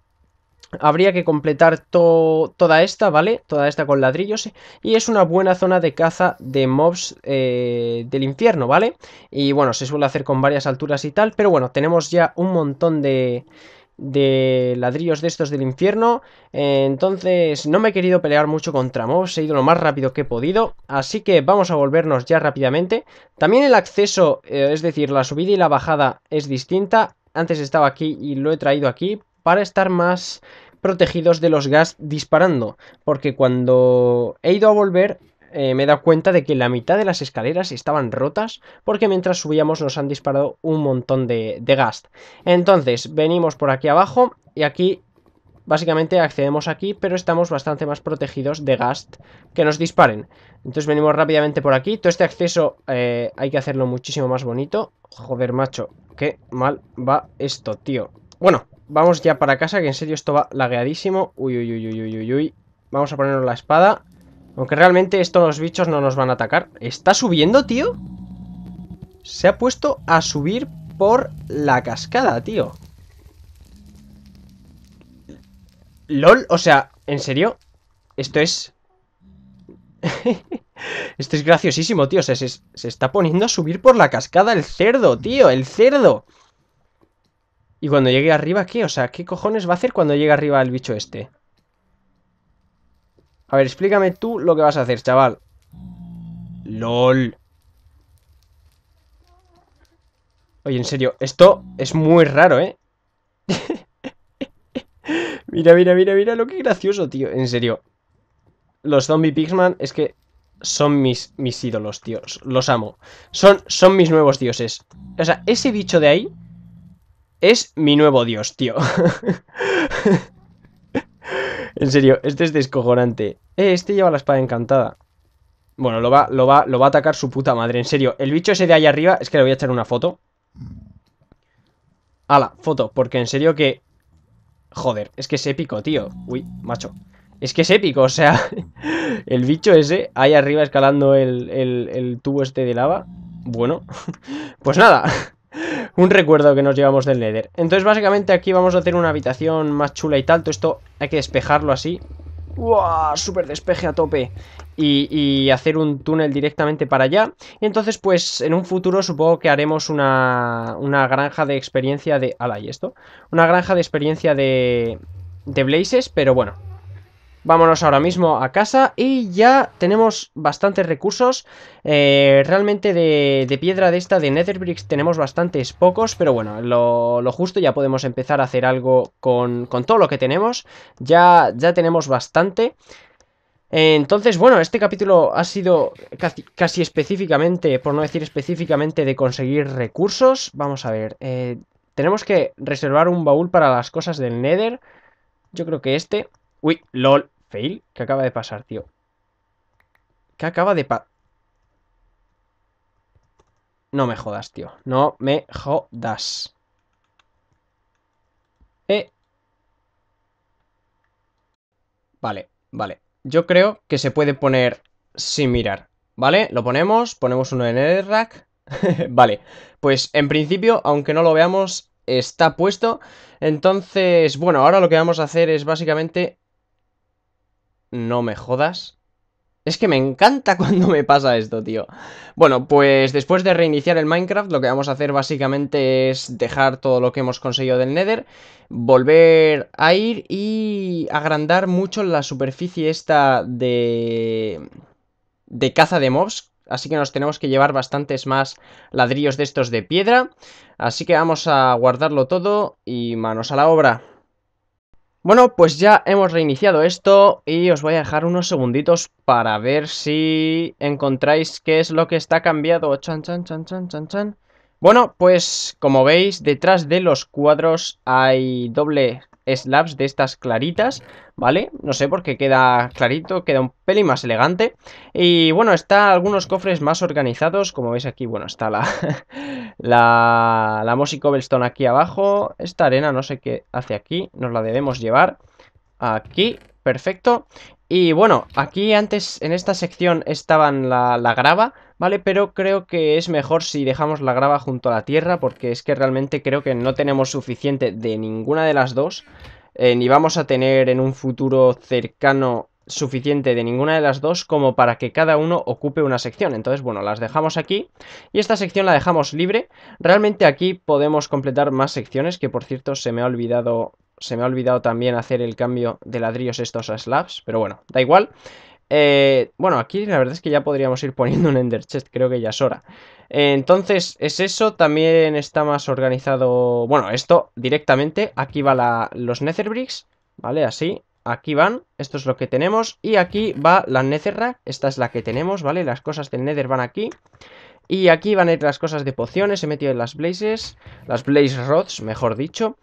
Habría que completar toda esta, ¿vale? Toda esta con ladrillos. Eh, y es una buena zona de caza de mobs eh, del infierno, ¿vale? Y bueno, se suele hacer con varias alturas y tal. Pero bueno, tenemos ya un montón de, de ladrillos de estos del infierno. entonces no me he querido pelear mucho contra mobs. He ido lo más rápido que he podido. Así que vamos a volvernos ya rápidamente. También el acceso, eh, es decir, la subida y la bajada es distinta. Antes estaba aquí y lo he traído aquí para estar más protegidos de los gas disparando, porque cuando he ido a volver eh, me he dado cuenta de que la mitad de las escaleras estaban rotas porque mientras subíamos nos han disparado un montón de, gas. Entonces, venimos por aquí abajo y aquí básicamente accedemos aquí, pero estamos bastante más protegidos de gas que nos disparen. Entonces venimos rápidamente por aquí. Todo este acceso eh, hay que hacerlo muchísimo más bonito. Joder, macho, qué mal va esto, tío. Bueno, Vamos ya para casa, que en serio esto va lagueadísimo. Uy, uy, uy, uy, uy, uy. Vamos a ponernos la espada. Aunque realmente estos bichos no nos van a atacar. ¿Está subiendo, tío? Se ha puesto a subir por la cascada, tío. LOL, o sea, ¿en serio? Esto es... Esto es graciosísimo, tío. O se, se, está poniendo a subir por la cascada el cerdo, tío. El cerdo. ¿Y cuando llegue arriba qué? O sea, ¿qué cojones va a hacer cuando llegue arriba el bicho este? A ver, explícame tú lo que vas a hacer, chaval. LOL. Oye, en serio, esto es muy raro, ¿eh? mira, mira, mira, mira lo que gracioso, tío. En serio. Los zombie pigman es que son mis, mis ídolos, tíos. Los amo. Son, son mis nuevos dioses. O sea, ese bicho de ahí es mi nuevo dios, tío. en serio, este es descojonante. Eh, este lleva la espada encantada. Bueno, lo va, lo, va, lo va a atacar su puta madre. En serio, el bicho ese de ahí arriba... Es que le voy a echar una foto. Ala, foto. Porque en serio que... Joder, es que es épico, tío. Uy, macho. Es que es épico, o sea... el bicho ese ahí arriba escalando el, el tubo este de lava. Bueno, pues nada un recuerdo que nos llevamos del Nether. Entonces, básicamente, aquí vamos a hacer una habitación más chula y tal. Todo esto hay que despejarlo así. guau Súper despeje a tope. Y, hacer un túnel directamente para allá. Y entonces, pues, en un futuro supongo que haremos una, una granja de experiencia de... ¡Hala! ¿Y esto? Una granja de experiencia de... De Blazes, pero bueno, Vámonos ahora mismo a casa y ya tenemos bastantes recursos. Eh, realmente de, piedra de esta de Netherbricks tenemos bastantes pocos, pero bueno, lo, justo ya podemos empezar a hacer algo con, todo lo que tenemos. Ya, ya tenemos bastante. Entonces, bueno, este capítulo ha sido casi, específicamente, por no decir específicamente, de conseguir recursos. Vamos a ver, eh, tenemos que reservar un baúl para las cosas del Nether. Yo creo que este... Uy, lol. ¿Qué acaba de pasar, tío? ¿Qué acaba de pasar? No me jodas, tío. No me jodas. Eh. Vale, vale. Yo creo que se puede poner sin mirar. ¿Vale? Lo ponemos, ponemos uno en el rack. vale, pues en principio, aunque no lo veamos, está puesto. Entonces, bueno, ahora lo que vamos a hacer es básicamente no me jodas. Es que me encanta cuando me pasa esto, tío. Bueno, pues después de reiniciar el Minecraft, lo que vamos a hacer básicamente es dejar todo lo que hemos conseguido del Nether, volver a ir y agrandar mucho la superficie esta de... de caza de mobs, así que nos tenemos que llevar bastantes más ladrillos de estos de piedra. Así que vamos a guardarlo todo y manos a la obra. Bueno, pues ya hemos reiniciado esto y os voy a dejar unos segunditos para ver si encontráis qué es lo que está cambiado. Chan, chan, chan, chan, chan, chan. Bueno, pues como veis, detrás de los cuadros hay doble slabs de estas claritas, ¿vale? No sé, por qué queda clarito, queda un pelín más elegante. Y bueno, está algunos cofres más organizados, como veis aquí, bueno, está la, la, la Cobblestone aquí abajo. Esta arena, no sé qué hace aquí, nos la debemos llevar aquí perfecto. Y bueno, aquí antes en esta sección estaban la, grava, ¿vale? Pero creo que es mejor si dejamos la grava junto a la tierra porque es que realmente creo que no tenemos suficiente de ninguna de las dos. Eh, ni vamos a tener en un futuro cercano suficiente de ninguna de las dos como para que cada uno ocupe una sección. Entonces, bueno, las dejamos aquí y esta sección la dejamos libre. Realmente aquí podemos completar más secciones, que por cierto se me ha olvidado se me ha olvidado también hacer el cambio de ladrillos estos a slabs, pero bueno, da igual. Eh, bueno, aquí la verdad es que ya podríamos ir poniendo un ender chest, creo que ya es hora. Eh, entonces, es eso, también está más organizado... Bueno, esto directamente, aquí va los nether bricks, ¿vale? Así, aquí van, esto es lo que tenemos, y aquí va la nether rack, esta es la que tenemos, ¿vale? Las cosas del nether van aquí. Y aquí van a ir las cosas de pociones, he metido en las blazes, las blaze rods, mejor dicho.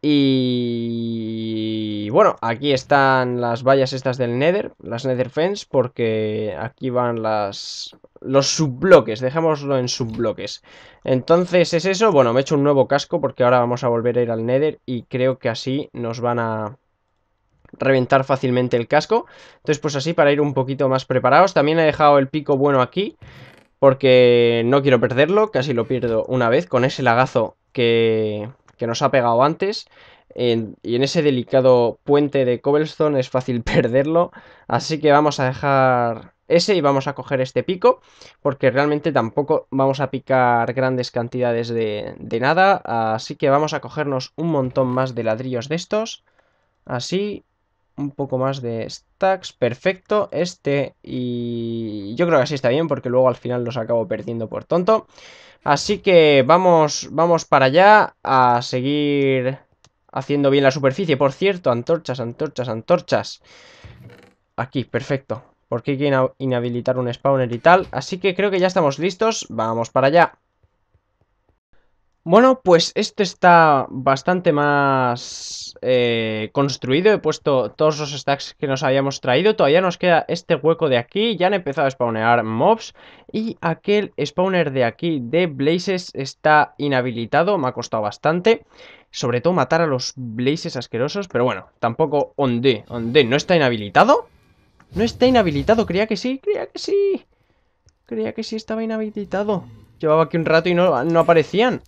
Y bueno, aquí están las vallas estas del Nether, las Nether Fence, porque aquí van las los subbloques, dejémoslo en subbloques. Entonces es eso, bueno, me he hecho un nuevo casco porque ahora vamos a volver a ir al Nether y creo que así nos van a reventar fácilmente el casco. Entonces pues así para ir un poquito más preparados. También he dejado el pico bueno aquí porque no quiero perderlo, casi lo pierdo una vez con ese lagazo que que nos ha pegado antes. y en ese delicado puente de Cobblestone es fácil perderlo. Así que vamos a dejar ese y vamos a coger este pico. Porque realmente tampoco vamos a picar grandes cantidades de, de nada. Así que vamos a cogernos un montón más de ladrillos de estos. Así un poco más de stacks. Perfecto, este y yo creo que así está bien porque luego al final los acabo perdiendo por tonto. Así que vamos, vamos para allá a seguir haciendo bien la superficie. Por cierto, antorchas, antorchas, antorchas. Aquí, perfecto. Porque hay que inhabilitar un spawner y tal. Así que creo que ya estamos listos. Vamos para allá. Bueno, pues este está bastante más eh, construido. He puesto todos los stacks que nos habíamos traído. Todavía nos queda este hueco de aquí. Ya han empezado a spawnear mobs. Y aquel spawner de aquí de blazes está inhabilitado. Me ha costado bastante. Sobre todo matar a los blazes asquerosos. Pero bueno, tampoco onde. Onde no está inhabilitado. No está inhabilitado. Creía que sí, creía que sí. Creía que sí estaba inhabilitado. Llevaba aquí un rato y no, no aparecían.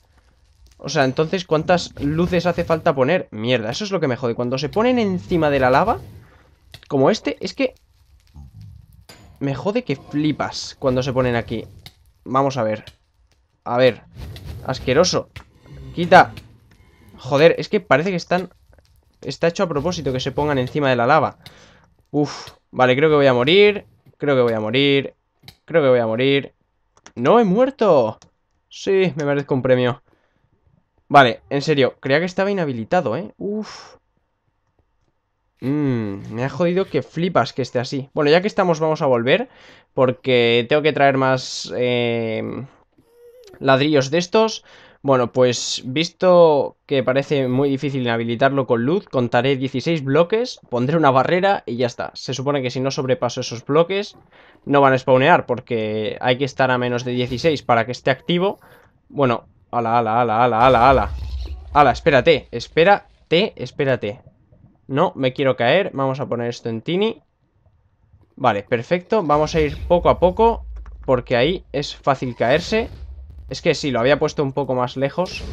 O sea, entonces, ¿cuántas luces hace falta poner? Mierda, eso es lo que me jode. Cuando se ponen encima de la lava, como este, es que... Me jode que flipas cuando se ponen aquí. Vamos a ver. A ver. Asqueroso. Quita. Joder, es que parece que están... Está hecho a propósito que se pongan encima de la lava. Uf. Vale, creo que voy a morir. Creo que voy a morir. Creo que voy a morir. ¡No he muerto! Sí, me merezco un premio. Vale, en serio, creía que estaba inhabilitado, ¿eh? Uf. Mmm, me ha jodido que flipas que esté así. Bueno, ya que estamos vamos a volver, porque tengo que traer más eh, ladrillos de estos. Bueno, pues visto que parece muy difícil inhabilitarlo con luz, contaré 16 bloques, pondré una barrera y ya está. Se supone que si no sobrepaso esos bloques, no van a spawnear, porque hay que estar a menos de 16 para que esté activo. Bueno, Ala, ala, ala, ala, ala, ala. Ala, espérate, espérate, espérate. No, me quiero caer. Vamos a poner esto en Tini. Vale, perfecto. Vamos a ir poco a poco. Porque ahí es fácil caerse. Es que sí, lo había puesto un poco más lejos.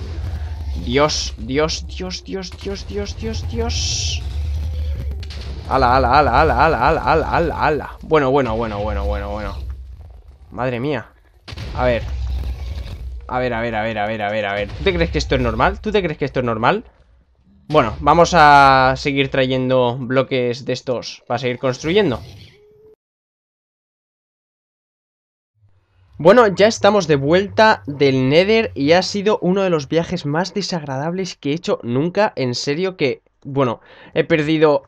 Dios, Dios, Dios, Dios, Dios, Dios, Dios, Dios. Ala, ala, ala, ala, ala, ala, ala, ala, ala. Bueno, bueno, bueno, bueno, bueno, bueno. Madre mía. A ver, a ver, a ver, a ver, a ver, a ver, a ver. ¿Tú te crees que esto es normal? ¿Tú te crees que esto es normal? Bueno, vamos a seguir trayendo bloques de estos para seguir construyendo. Bueno, ya estamos de vuelta del Nether y ha sido uno de los viajes más desagradables que he hecho nunca. En serio que, bueno, he perdido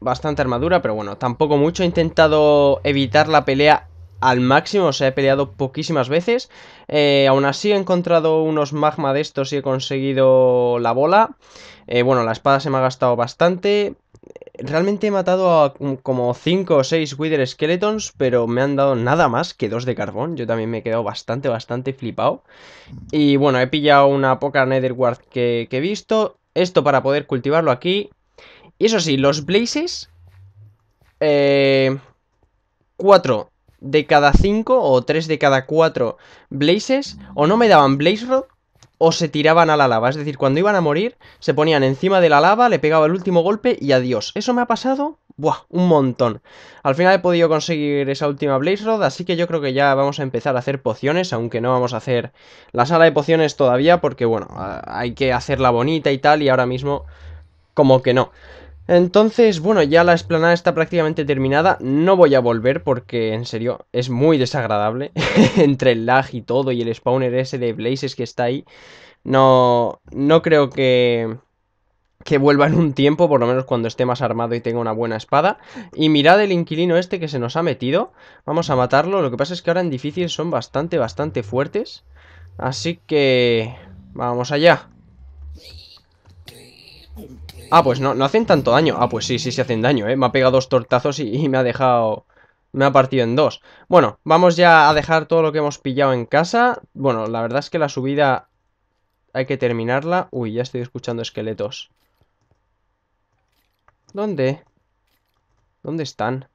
bastante armadura, pero bueno, tampoco mucho. He intentado evitar la pelea al máximo, o sea, he peleado poquísimas veces. Eh, aún así he encontrado unos magma de estos y he conseguido la bola. Eh, bueno, la espada se me ha gastado bastante. Realmente he matado a como 5 o 6 Wither Skeletons, pero me han dado nada más que 2 de carbón. Yo también me he quedado bastante, bastante flipado. Y bueno, he pillado una poca Nether que, que he visto. Esto para poder cultivarlo aquí. Y eso sí, los Blazes... Eh, 4 de cada 5 o 3 de cada 4 blazes o no me daban blaze rod o se tiraban a la lava. Es decir, cuando iban a morir, se ponían encima de la lava, le pegaba el último golpe y adiós. Eso me ha pasado, buah, un montón. Al final he podido conseguir esa última Blaze Rod, así que yo creo que ya vamos a empezar a hacer pociones, aunque no vamos a hacer la sala de pociones todavía, porque bueno, hay que hacerla bonita y tal, y ahora mismo como que no. Entonces, bueno, ya la esplanada está prácticamente terminada. No voy a volver porque, en serio, es muy desagradable. Entre el lag y todo y el spawner ese de Blazes que está ahí. No, no creo que, que vuelva en un tiempo, por lo menos cuando esté más armado y tenga una buena espada. Y mirad el inquilino este que se nos ha metido. Vamos a matarlo. Lo que pasa es que ahora en difícil son bastante, bastante fuertes. Así que... Vamos allá. Ah, pues no, no hacen tanto daño. Ah, pues sí, sí, se hacen daño, ¿eh? Me ha pegado dos tortazos y, me ha dejado... Me ha partido en dos. Bueno, vamos ya a dejar todo lo que hemos pillado en casa. Bueno, la verdad es que la subida hay que terminarla. Uy, ya estoy escuchando esqueletos. ¿Dónde? ¿Dónde están?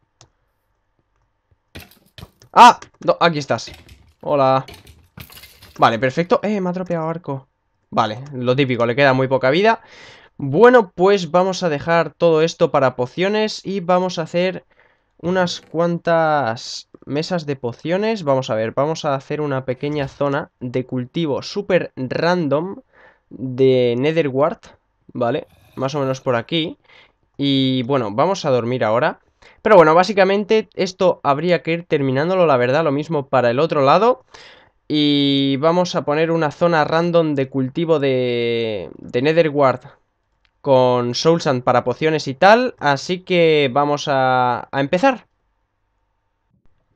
¡Ah! aquí estás. Hola. Vale, perfecto. Eh, me ha atropellado arco. Vale, lo típico, le queda muy poca vida. Bueno, pues vamos a dejar todo esto para pociones y vamos a hacer unas cuantas mesas de pociones. Vamos a ver, vamos a hacer una pequeña zona de cultivo super random de Netherward, ¿vale? Más o menos por aquí. Y bueno, vamos a dormir ahora. Pero bueno, básicamente esto habría que ir terminándolo, la verdad, lo mismo para el otro lado. Y vamos a poner una zona random de cultivo de, de Netherward con Soul para pociones y tal, así que vamos a, empezar.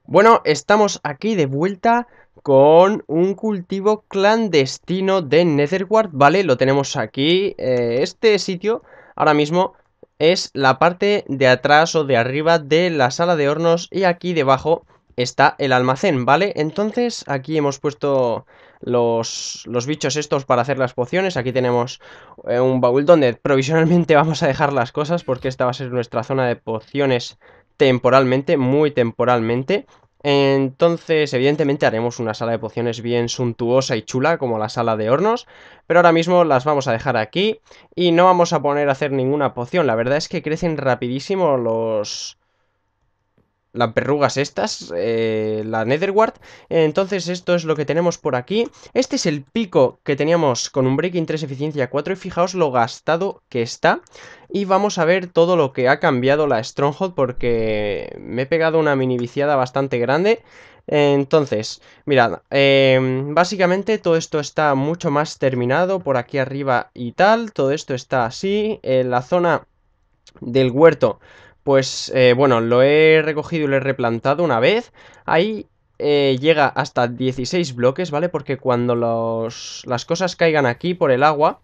Bueno, estamos aquí de vuelta con un cultivo clandestino de Netherward, ¿vale? Lo tenemos aquí, eh, este sitio ahora mismo es la parte de atrás o de arriba de la sala de hornos y aquí debajo está el almacén, ¿vale? Entonces aquí hemos puesto los, bichos estos para hacer las pociones. Aquí tenemos eh, un baúl donde provisionalmente vamos a dejar las cosas porque esta va a ser nuestra zona de pociones temporalmente, muy temporalmente. Entonces, evidentemente haremos una sala de pociones bien suntuosa y chula, como la sala de hornos, pero ahora mismo las vamos a dejar aquí y no vamos a poner a hacer ninguna poción. La verdad es que crecen rapidísimo los, las perrugas estas, eh, la Netherward. Entonces esto es lo que tenemos por aquí. Este es el pico que teníamos con un Breaking 3 eficiencia 4 y fijaos lo gastado que está. Y vamos a ver todo lo que ha cambiado la Stronghold porque me he pegado una mini viciada bastante grande. Entonces, mirad, em, básicamente todo esto está mucho más terminado por aquí arriba y tal. Todo esto está así. En la zona del huerto pues eh, bueno, lo he recogido y lo he replantado una vez. Ahí eh, llega hasta 16 bloques, ¿vale? Porque cuando las cosas caigan aquí por el agua,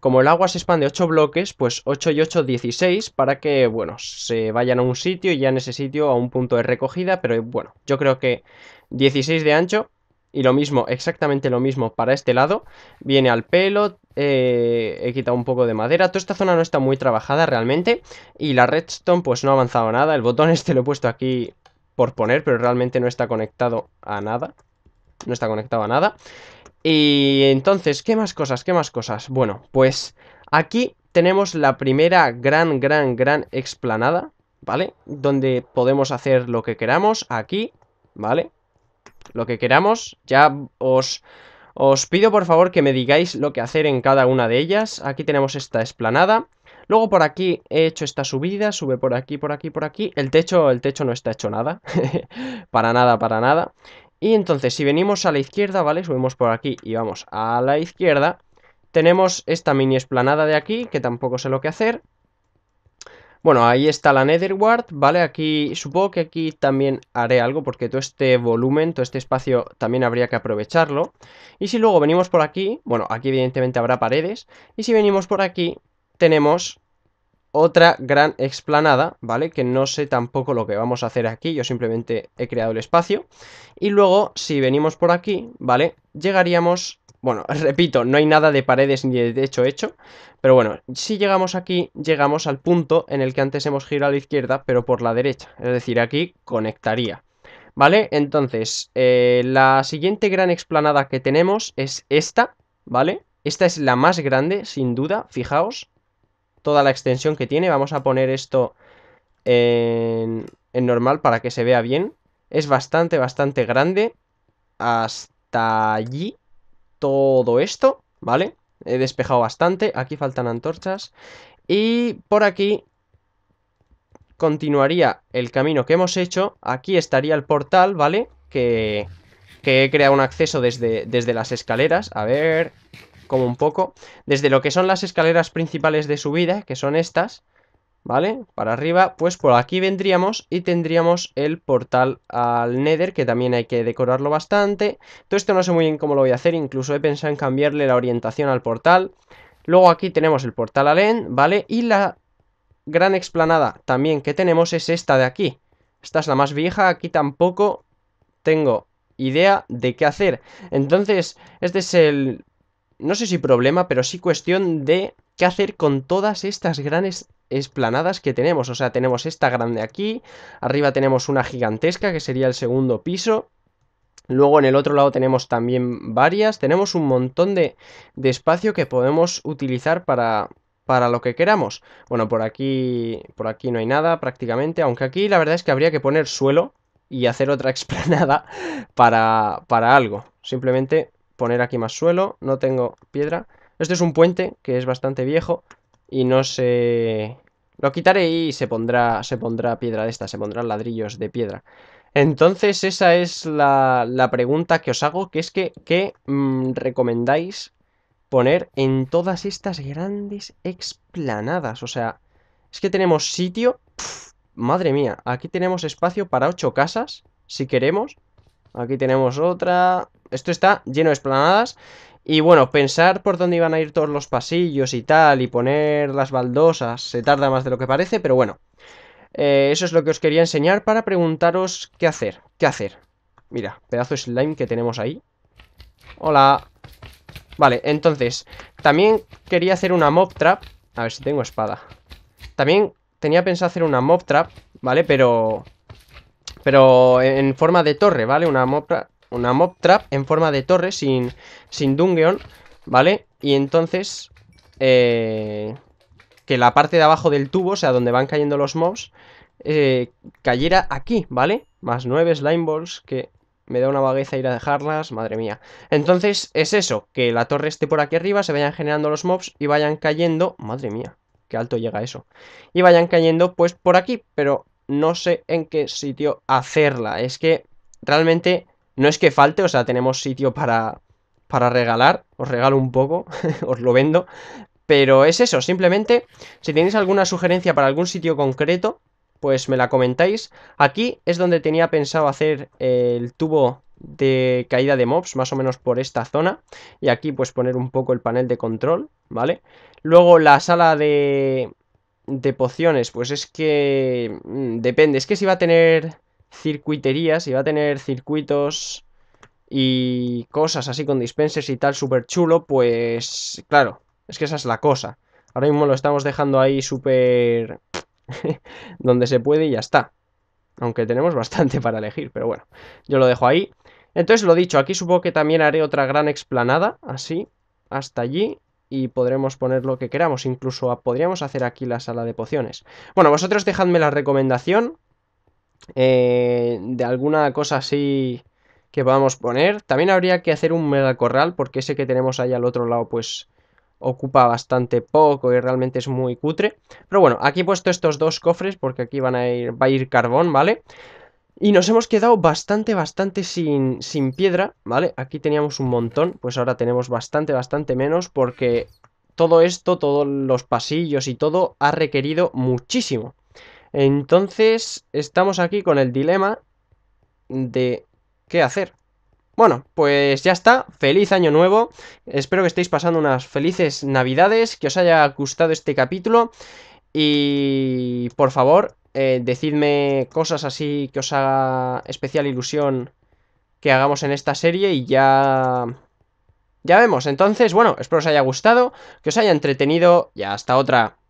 como el agua se expande 8 bloques, pues 8 y 8, 16, para que, bueno, se vayan a un sitio y ya en ese sitio a un punto de recogida, pero bueno, yo creo que 16 de ancho y lo mismo, exactamente lo mismo para este lado. Viene al pelo, eh, he quitado un poco de madera. Toda esta zona no está muy trabajada realmente. Y la redstone pues no ha avanzado nada. El botón este lo he puesto aquí por poner, pero realmente no está conectado a nada. No está conectado a nada. Y entonces, ¿qué más cosas? ¿Qué más cosas? Bueno, pues aquí tenemos la primera gran, gran, gran explanada, ¿vale? Donde podemos hacer lo que queramos aquí, ¿vale? lo que queramos. Ya os, os pido por favor que me digáis lo que hacer en cada una de ellas. Aquí tenemos esta esplanada. Luego por aquí he hecho esta subida, sube por aquí, por aquí, por aquí. El techo, el techo no está hecho nada. para nada, para nada. Y entonces, si venimos a la izquierda, ¿vale? Subimos por aquí y vamos a la izquierda. Tenemos esta mini esplanada de aquí, que tampoco sé lo que hacer. Bueno, ahí está la Netherward, ¿vale? Aquí supongo que aquí también haré algo porque todo este volumen, todo este espacio también habría que aprovecharlo. Y si luego venimos por aquí, bueno, aquí evidentemente habrá paredes. Y si venimos por aquí, tenemos otra gran explanada, ¿vale? Que no sé tampoco lo que vamos a hacer aquí, yo simplemente he creado el espacio. Y luego, si venimos por aquí, ¿vale? Llegaríamos bueno, repito, no hay nada de paredes ni de techo hecho. Pero bueno, si llegamos aquí, llegamos al punto en el que antes hemos girado a la izquierda, pero por la derecha. Es decir, aquí conectaría. ¿Vale? Entonces, eh, la siguiente gran explanada que tenemos es esta, ¿vale? Esta es la más grande, sin duda, fijaos. Toda la extensión que tiene. Vamos a poner esto en normal para que se vea bien. Es bastante, bastante grande. Hasta allí, todo esto, ¿vale? He despejado bastante, aquí faltan antorchas. Y por aquí continuaría el camino que hemos hecho. Aquí estaría el portal, ¿vale? Que, que he creado un acceso desde, desde las escaleras. A ver, como un poco. Desde lo que son las escaleras principales de subida, que son estas, ¿vale? Para arriba, pues por aquí vendríamos y tendríamos el portal al Nether, que también hay que decorarlo bastante. Todo esto no sé muy bien cómo lo voy a hacer, incluso he pensado en cambiarle la orientación al portal. Luego aquí tenemos el portal al End, ¿vale? Y la gran explanada también que tenemos es esta de aquí. Esta es la más vieja, aquí tampoco tengo idea de qué hacer. Entonces, este es el... No sé si problema, pero sí cuestión de qué hacer con todas estas grandes esplanadas que tenemos. O sea, tenemos esta grande aquí, arriba tenemos una gigantesca que sería el segundo piso. Luego en el otro lado tenemos también varias, tenemos un montón de, espacio que podemos utilizar para, para lo que queramos. Bueno, por aquí, por aquí no hay nada prácticamente, aunque aquí la verdad es que habría que poner suelo y hacer otra explanada para, para algo. Simplemente poner aquí más suelo, no tengo piedra. Este es un puente que es bastante viejo y no se... Lo quitaré y se pondrá, se pondrá piedra de esta, se pondrán ladrillos de piedra. Entonces esa es la, pregunta que os hago, que es que ¿qué mm, recomendáis poner en todas estas grandes explanadas? O sea, es que tenemos sitio... madre mía, aquí tenemos espacio para ocho casas, si queremos. Aquí tenemos otra... Esto está lleno de explanadas y bueno, pensar por dónde iban a ir todos los pasillos y tal, y poner las baldosas, se tarda más de lo que parece, pero bueno. Eh, eso es lo que os quería enseñar para preguntaros qué hacer, qué hacer. Mira, pedazo de slime que tenemos ahí. Hola. Vale, entonces, también quería hacer una mob trap. A ver si tengo espada. También tenía pensado hacer una mob trap, ¿vale? Pero... Pero en forma de torre, ¿vale? Una mob, trap una mob trap en forma de torre sin, sin dungeon, ¿vale? Y entonces, eh, que la parte de abajo del tubo, o sea, donde van cayendo los mobs, eh, cayera aquí, ¿vale? Más nueve slime balls que me da una vagueza ir a dejarlas, madre mía. Entonces es eso, que la torre esté por aquí arriba, se vayan generando los mobs y vayan cayendo, madre mía, qué alto llega eso. Y vayan cayendo pues por aquí, pero no sé en qué sitio hacerla, es que realmente no es que falte, o sea, tenemos sitio para, para regalar. Os regalo un poco, os lo vendo. Pero es eso, simplemente, si tenéis alguna sugerencia para algún sitio concreto, pues me la comentáis. Aquí es donde tenía pensado hacer eh, el tubo de caída de mobs, más o menos por esta zona. Y aquí pues poner un poco el panel de control, ¿vale? Luego la sala de, de pociones, pues es que mm, depende. Es que si va a tener circuiterías y va a tener circuitos y cosas así con dispensers y tal súper chulo, pues claro, es que esa es la cosa. Ahora mismo lo estamos dejando ahí súper donde se puede y ya está. Aunque tenemos bastante para elegir, pero bueno, yo lo dejo ahí. Entonces lo dicho, aquí supongo que también haré otra gran explanada, así, hasta allí. Y podremos poner lo que queramos, incluso podríamos hacer aquí la sala de pociones. Bueno, vosotros dejadme la recomendación eh, de alguna cosa así que podamos poner. También habría que hacer un mega corral porque ese que tenemos ahí al otro lado pues ocupa bastante poco y realmente es muy cutre. Pero bueno, aquí he puesto estos dos cofres porque aquí van a ir, va a ir carbón, ¿vale? Y nos hemos quedado bastante, bastante sin, sin piedra, ¿vale? Aquí teníamos un montón, pues ahora tenemos bastante, bastante menos porque todo esto, todos los pasillos y todo ha requerido muchísimo. Entonces, estamos aquí con el dilema de qué hacer. Bueno, pues ya está, feliz año nuevo, espero que estéis pasando unas felices navidades, que os haya gustado este capítulo y por favor eh, decidme cosas así que os haga especial ilusión que hagamos en esta serie y ya... Ya vemos, entonces, bueno, espero os haya gustado, que os haya entretenido y hasta otra.